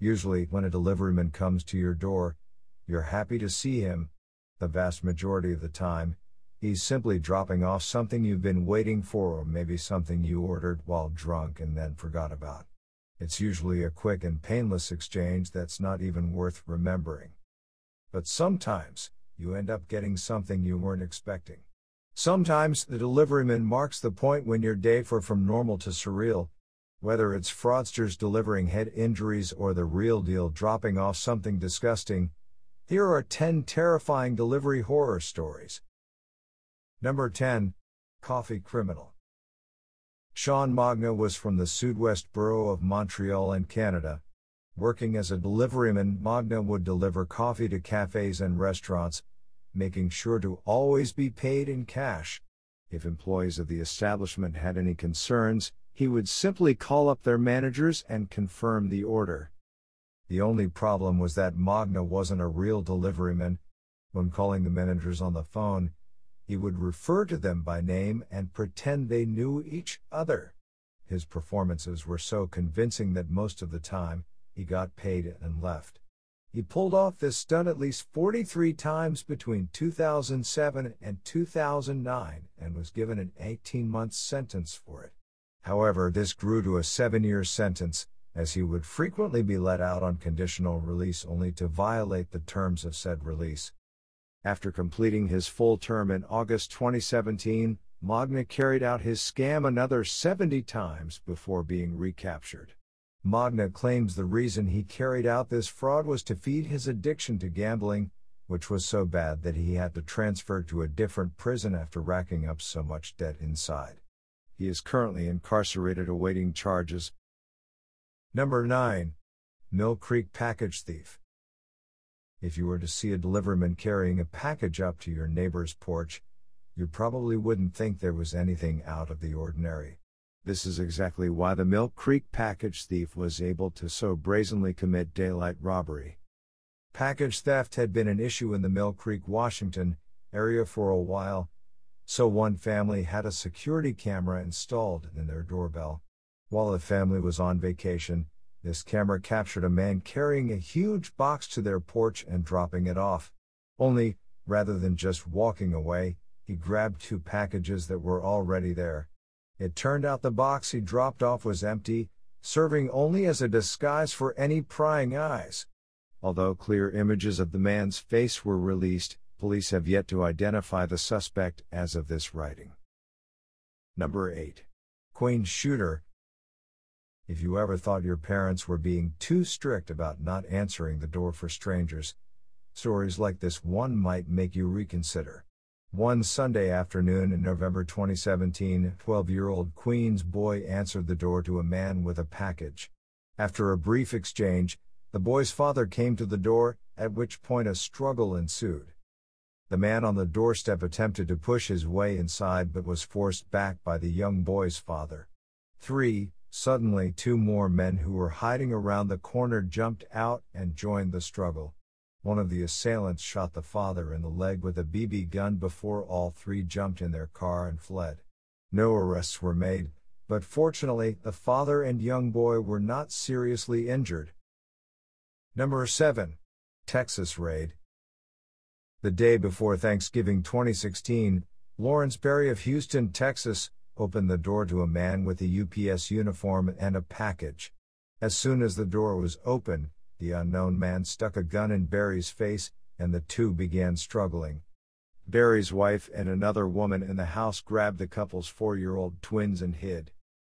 Usually, when a deliveryman comes to your door, you're happy to see him. The vast majority of the time, he's simply dropping off something you've been waiting for or maybe something you ordered while drunk and then forgot about. It's usually a quick and painless exchange that's not even worth remembering. But sometimes, you end up getting something you weren't expecting. Sometimes the deliveryman marks the point when your day for from normal to surreal, whether it's fraudsters delivering head injuries or the real deal dropping off something disgusting, here are 10 terrifying delivery horror stories. Number 10 Coffee Criminal. Sean Magna was from the Sudwest borough of Montreal in Canada. Working as a deliveryman, Magna would deliver coffee to cafes and restaurants, making sure to always be paid in cash. If employees of the establishment had any concerns, he would simply call up their managers and confirm the order. The only problem was that Magna wasn't a real deliveryman. When calling the managers on the phone, he would refer to them by name and pretend they knew each other. His performances were so convincing that most of the time, he got paid and left. He pulled off this stunt at least 43 times between 2007 and 2009 and was given an 18 month sentence for it. However, this grew to a seven year sentence, as he would frequently be let out on conditional release only to violate the terms of said release. After completing his full term in August 2017, Magna carried out his scam another 70 times before being recaptured. Magna claims the reason he carried out this fraud was to feed his addiction to gambling, which was so bad that he had to transfer to a different prison after racking up so much debt inside. He is currently incarcerated awaiting charges. Number 9. Mill Creek Package Thief. If you were to see a deliverman carrying a package up to your neighbor's porch, you probably wouldn't think there was anything out of the ordinary. This is exactly why the Mill Creek package thief was able to so brazenly commit daylight robbery. Package theft had been an issue in the Mill Creek, Washington area for a while, so one family had a security camera installed in their doorbell. While the family was on vacation, this camera captured a man carrying a huge box to their porch and dropping it off. Only, rather than just walking away, he grabbed two packages that were already there. It turned out the box he dropped off was empty, serving only as a disguise for any prying eyes. Although clear images of the man's face were released, Police have yet to identify the suspect as of this writing. Number 8. Queens Shooter. If you ever thought your parents were being too strict about not answering the door for strangers, stories like this one might make you reconsider. One Sunday afternoon in November 2017, 12 year old Queens boy answered the door to a man with a package. After a brief exchange, the boy's father came to the door, at which point a struggle ensued the man on the doorstep attempted to push his way inside but was forced back by the young boy's father. 3. Suddenly, two more men who were hiding around the corner jumped out and joined the struggle. One of the assailants shot the father in the leg with a BB gun before all three jumped in their car and fled. No arrests were made, but fortunately, the father and young boy were not seriously injured. Number 7. Texas Raid the day before Thanksgiving 2016, Lawrence Berry of Houston, Texas, opened the door to a man with a UPS uniform and a package. As soon as the door was open, the unknown man stuck a gun in Barry's face, and the two began struggling. Barry's wife and another woman in the house grabbed the couple's four year old twins and hid.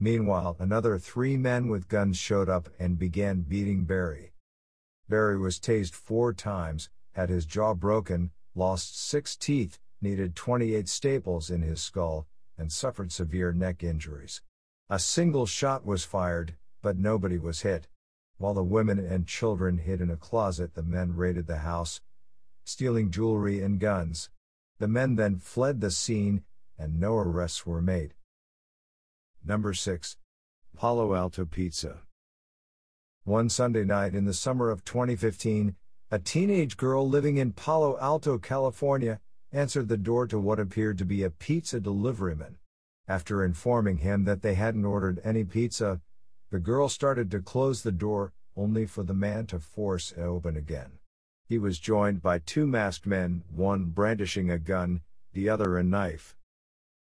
Meanwhile, another three men with guns showed up and began beating Barry. Barry was tased four times, had his jaw broken, lost six teeth, needed 28 staples in his skull, and suffered severe neck injuries. A single shot was fired, but nobody was hit. While the women and children hid in a closet, the men raided the house, stealing jewelry and guns. The men then fled the scene, and no arrests were made. Number 6. Palo Alto Pizza. One Sunday night in the summer of 2015, a teenage girl living in Palo Alto, California, answered the door to what appeared to be a pizza deliveryman. After informing him that they hadn't ordered any pizza, the girl started to close the door, only for the man to force it open again. He was joined by two masked men, one brandishing a gun, the other a knife.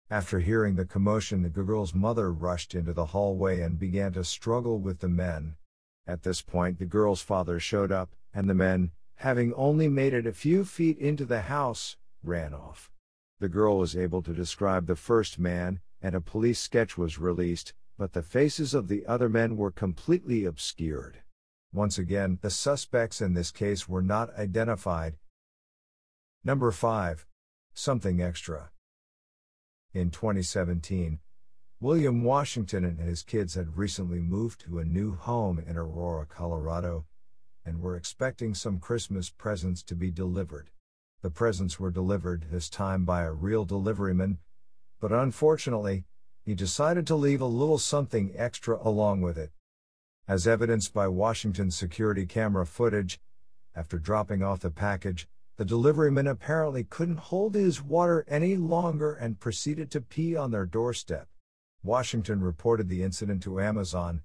After hearing the commotion, the girl's mother rushed into the hallway and began to struggle with the men. At this point, the girl's father showed up, and the men, having only made it a few feet into the house, ran off. The girl was able to describe the first man, and a police sketch was released, but the faces of the other men were completely obscured. Once again, the suspects in this case were not identified. Number 5. Something Extra. In 2017, William Washington and his kids had recently moved to a new home in Aurora, Colorado, and were expecting some Christmas presents to be delivered. The presents were delivered, this time by a real deliveryman, but unfortunately, he decided to leave a little something extra along with it. As evidenced by Washington security camera footage, after dropping off the package, the deliveryman apparently couldn't hold his water any longer and proceeded to pee on their doorstep. Washington reported the incident to Amazon,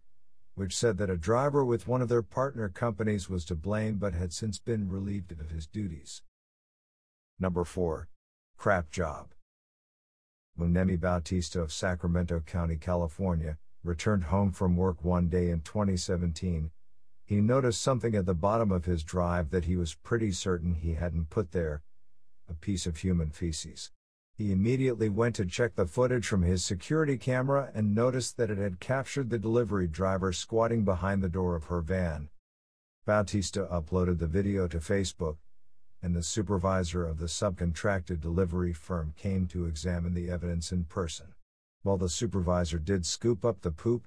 which said that a driver with one of their partner companies was to blame but had since been relieved of his duties. Number 4. Crap Job. Munemi Bautista of Sacramento County, California, returned home from work one day in 2017. He noticed something at the bottom of his drive that he was pretty certain he hadn't put there a piece of human feces. He immediately went to check the footage from his security camera and noticed that it had captured the delivery driver squatting behind the door of her van. Bautista uploaded the video to Facebook, and the supervisor of the subcontracted delivery firm came to examine the evidence in person. While the supervisor did scoop up the poop,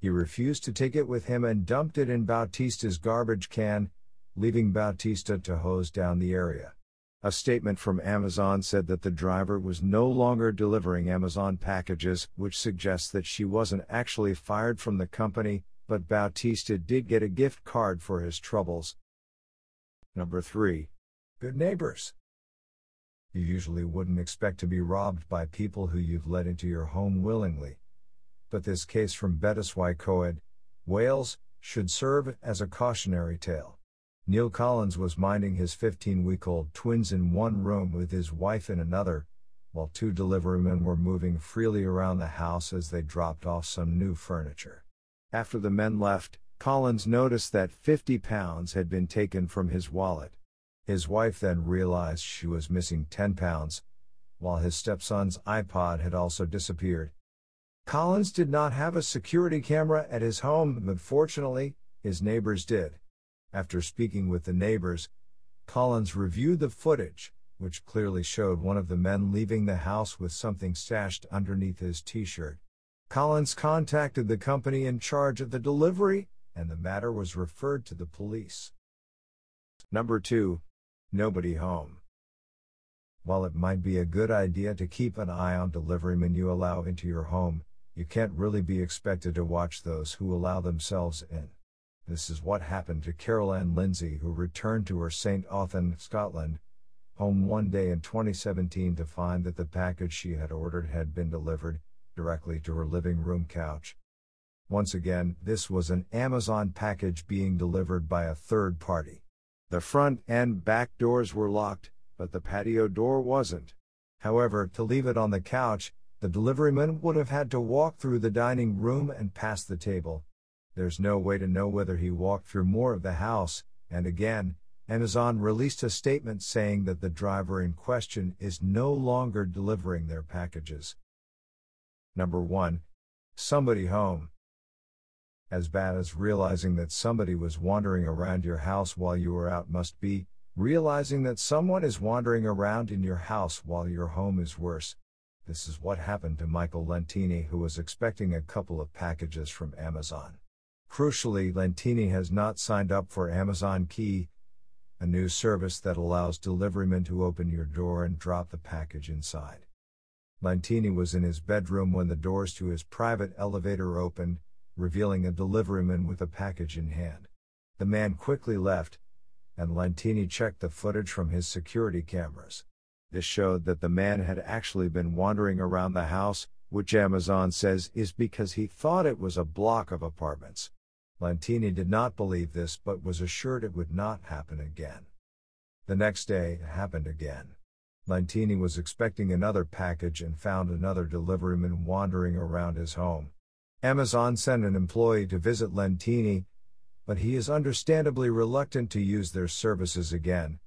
he refused to take it with him and dumped it in Bautista's garbage can, leaving Bautista to hose down the area. A statement from Amazon said that the driver was no longer delivering Amazon packages, which suggests that she wasn't actually fired from the company, but Bautista did get a gift card for his troubles. Number 3. Good neighbors. You usually wouldn't expect to be robbed by people who you've let into your home willingly. But this case from Betis Coed, Wales, should serve as a cautionary tale. Neil Collins was minding his 15 week old twins in one room with his wife in another, while two deliverymen were moving freely around the house as they dropped off some new furniture. After the men left, Collins noticed that 50 pounds had been taken from his wallet. His wife then realized she was missing 10 pounds, while his stepson's iPod had also disappeared. Collins did not have a security camera at his home, but fortunately, his neighbors did. After speaking with the neighbors, Collins reviewed the footage, which clearly showed one of the men leaving the house with something stashed underneath his t shirt. Collins contacted the company in charge of the delivery, and the matter was referred to the police. Number 2. Nobody home. While it might be a good idea to keep an eye on deliverymen you allow into your home, you can't really be expected to watch those who allow themselves in. This is what happened to Carol Ann Lindsay, who returned to her St. Othen, Scotland, home one day in 2017 to find that the package she had ordered had been delivered directly to her living room couch. Once again, this was an Amazon package being delivered by a third party. The front and back doors were locked, but the patio door wasn't. However, to leave it on the couch, the deliveryman would have had to walk through the dining room and past the table, there's no way to know whether he walked through more of the house, and again, Amazon released a statement saying that the driver in question is no longer delivering their packages. Number 1. Somebody home. As bad as realizing that somebody was wandering around your house while you were out must be, realizing that someone is wandering around in your house while your home is worse. This is what happened to Michael Lentini, who was expecting a couple of packages from Amazon. Crucially, Lentini has not signed up for Amazon Key, a new service that allows deliverymen to open your door and drop the package inside. Lentini was in his bedroom when the doors to his private elevator opened, revealing a deliveryman with a package in hand. The man quickly left, and Lentini checked the footage from his security cameras. This showed that the man had actually been wandering around the house, which Amazon says is because he thought it was a block of apartments. Lentini did not believe this but was assured it would not happen again. The next day, it happened again. Lentini was expecting another package and found another deliveryman wandering around his home. Amazon sent an employee to visit Lentini, but he is understandably reluctant to use their services again,